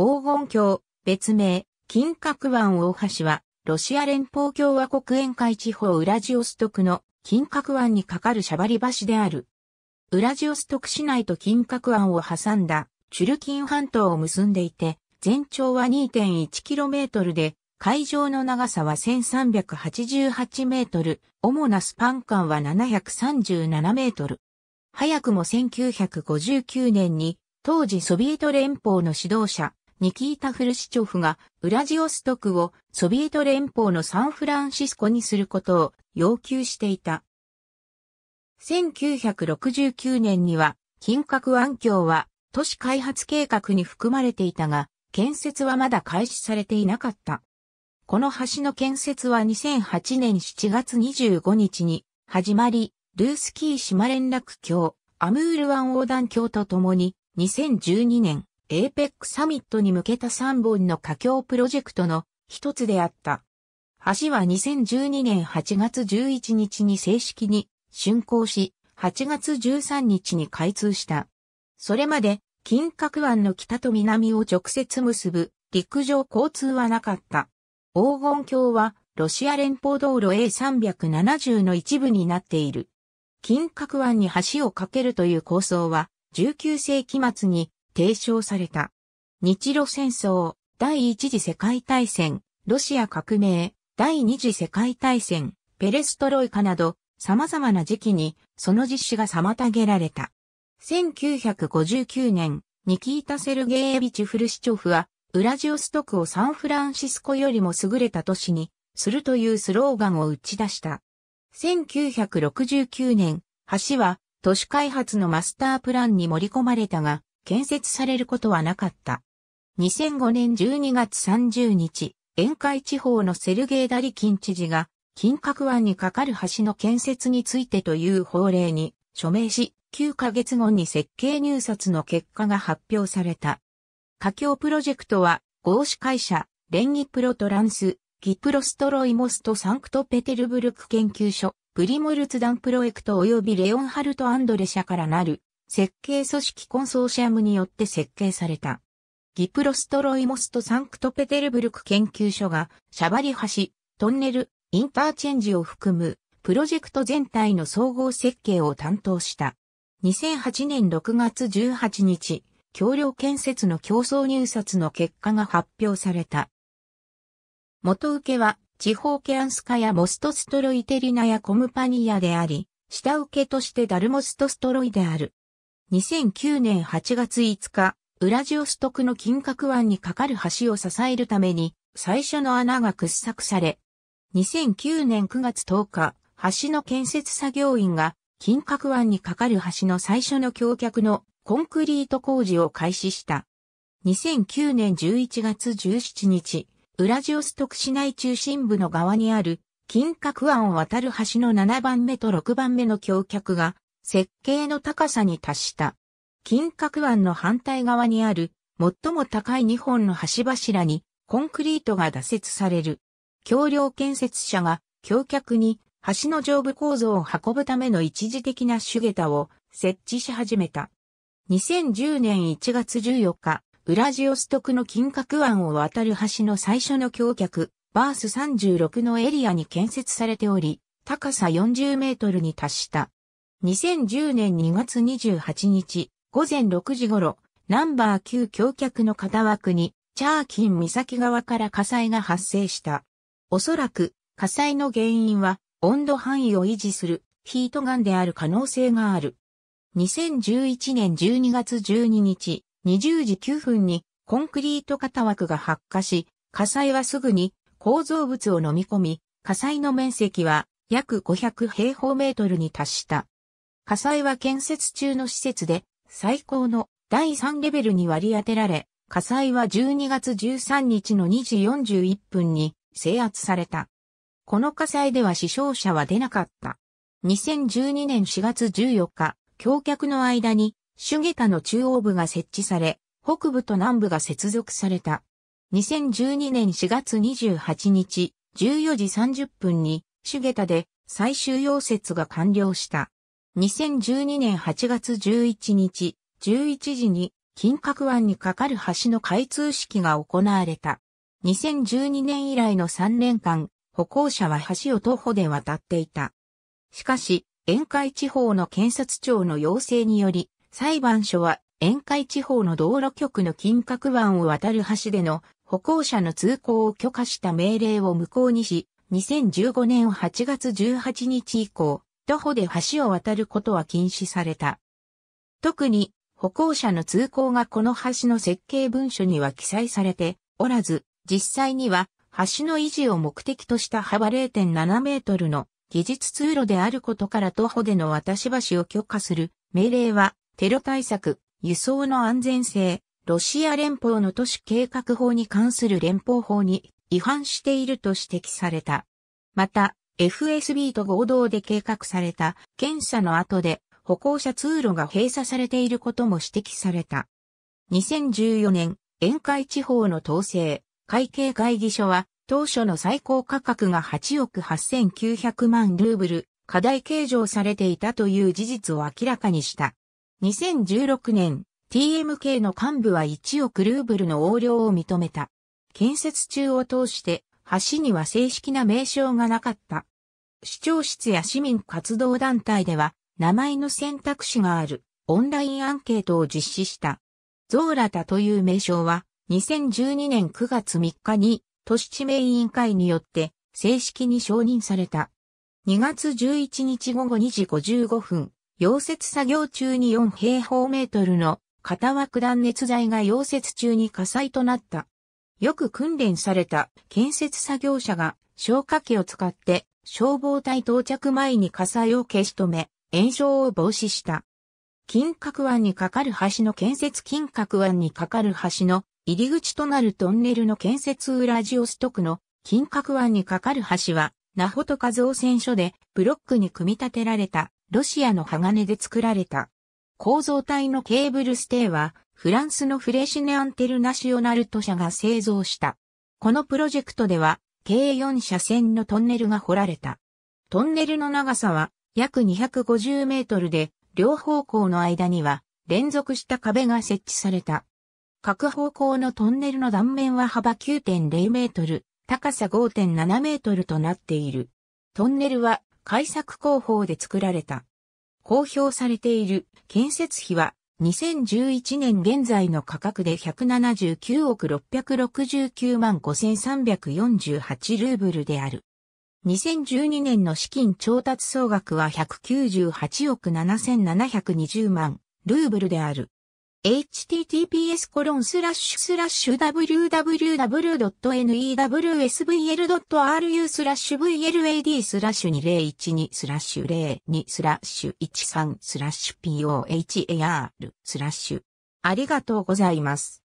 黄金橋、別名、金閣湾大橋は、ロシア連邦共和国沿海地方ウラジオストクの金閣湾に架かるシャバリ橋である。ウラジオストク市内と金閣湾を挟んだチュルキン半島を結んでいて、全長は 2.1km で、海上の長さは 1388m、主なスパン間は 737m。早くも1959年に、当時ソビエト連邦の指導者、ニキータ・フルシチョフがウラジオストクをソビエト連邦のサンフランシスコにすることを要求していた。1969年には金閣安橋は都市開発計画に含まれていたが、建設はまだ開始されていなかった。この橋の建設は2008年7月25日に始まり、ルースキー島連絡橋、アムール湾横断橋とともに2012年 APEC サミットに向けた3本の佳境プロジェクトの一つであった。橋は2012年8月11日に正式に竣工し、8月13日に開通した。それまで、金閣湾の北と南を直接結ぶ陸上交通はなかった。黄金橋はロシア連邦道路 A370 の一部になっている。金閣湾に橋を架けるという構想は19世紀末に提唱された。日露戦争、第一次世界大戦、ロシア革命、第二次世界大戦、ペレストロイカなど、様々な時期に、その実施が妨げられた。1959年、ニキータ・セルゲーエビチ・フルシチョフは、ウラジオストクをサンフランシスコよりも優れた都市に、するというスローガンを打ち出した。1969年、橋は、都市開発のマスタープランに盛り込まれたが、建設されることはなかった。2005年12月30日、沿海地方のセルゲイ・ダリキン知事が、金閣湾に架かる橋の建設についてという法令に署名し、9ヶ月後に設計入札の結果が発表された。架橋プロジェクトは、合資会社、レンギプロトランス、ギプロストロイモストサンクトペテルブルク研究所、プリモルツダンプロエクト及びレオンハルト・アンドレ社からなる設計組織コンソーシアムによって設計された。ギプロストロイモストサンクトペテルブルク研究所が、シャバリ橋、トンネル、インターチェンジを含む、プロジェクト全体の総合設計を担当した。2008年6月18日、橋梁建設の競争入札の結果が発表された。元受けは、地方ケアンスカやモストストロイテリナやコムパニアであり、下受けとしてダルモストストロイである。2009年8月5日、ウラジオストクの金閣湾に架かる橋を支えるために、最初の穴が掘削され、2009年9月10日、橋の建設作業員が、金閣湾に架かる橋の最初の橋脚のコンクリート工事を開始した。2009年11月17日、ウラジオストク市内中心部の側にある金閣湾を渡る橋の7番目と6番目の橋脚が設計の高さに達した。金閣湾の反対側にある最も高い2本の橋柱にコンクリートが打設される。橋梁建設者が橋脚に橋の上部構造を運ぶための一時的な手桁を設置し始めた。2010年1月14日、ウラジオストクの金閣湾を渡る橋の最初の橋脚、バース36のエリアに建設されており、高さ40メートルに達した。2010年2月28日、午前6時頃、ナンバー9橋脚の片枠に、チャーキン岬側から火災が発生した。おそらく、火災の原因は、温度範囲を維持する、ヒートガンである可能性がある。2011年12月12日、20時9分に、コンクリート片枠が発火し、火災はすぐに構造物を飲み込み、火災の面積は約500平方メートルに達した。火災は建設中の施設で最高の第3レベルに割り当てられ、火災は12月13日の2時41分に制圧された。この火災では死傷者は出なかった。2012年4月14日、橋脚の間に、シュゲタの中央部が設置され、北部と南部が接続された。2012年4月28日、14時30分に、シュゲタで最終溶接が完了した。2012年8月11日、11時に金閣湾に架かる橋の開通式が行われた。2012年以来の3年間、歩行者は橋を徒歩で渡っていた。しかし、沿海地方の検察庁の要請により、裁判所は沿海地方の道路局の金閣湾を渡る橋での歩行者の通行を許可した命令を無効にし、2015年8月18日以降、徒歩で橋を渡ることは禁止された。特に歩行者の通行がこの橋の設計文書には記載されておらず、実際には橋の維持を目的とした幅0.7メートルの技術通路であることから徒歩での渡し橋を許可する命令はテロ対策、輸送の安全性、ロシア連邦の都市計画法に関する連邦法に違反していると指摘された。また、FSB と合同で計画された検査の後で歩行者通路が閉鎖されていることも指摘された。2014年、沿海地方の統制、会計会議所は当初の最高価格が8億8900万ルーブル、課題計上されていたという事実を明らかにした。2016年、TMK の幹部は1億ルーブルの横領を認めた。建設中を通して、橋には正式な名称がなかった。市長室や市民活動団体では、名前の選択肢があるオンラインアンケートを実施した。ゾーラタという名称は、2012年9月3日に都市地名委員会によって正式に承認された。2月11日午後2時55分、溶接作業中に4平方メートルの片枠断熱材が溶接中に火災となった。よく訓練された建設作業者が消火器を使って消防隊到着前に火災を消し止め、炎症を防止した。金閣湾に架かる橋の建設金閣湾に架かる橋の入り口となるトンネルの建設ウラジオストクの金閣湾に架かる橋は、ナホトカ造船所でブロックに組み立てられたロシアの鋼で作られた。構造体のケーブルステーはフランスのフレシネアンテルナシオナルト社が製造した。このプロジェクトでは計4車線のトンネルが掘られた。トンネルの長さは約250メートルで、両方向の間には連続した壁が設置された。各方向のトンネルの断面は幅9.0メートル、高さ5.7メートルとなっている。トンネルは開削工法で作られた。公表されている建設費は2011年現在の価格で179億669万5348ルーブルである。2012年の資金調達総額は198億7720万ルーブルである。https コロンスラッシュスラッシュ www.newsvl.ru スラッシュ VLAD スラッシュ2012スラッシュ02スラッシュ13スラッシュ POHAR スラッシュありがとうございます。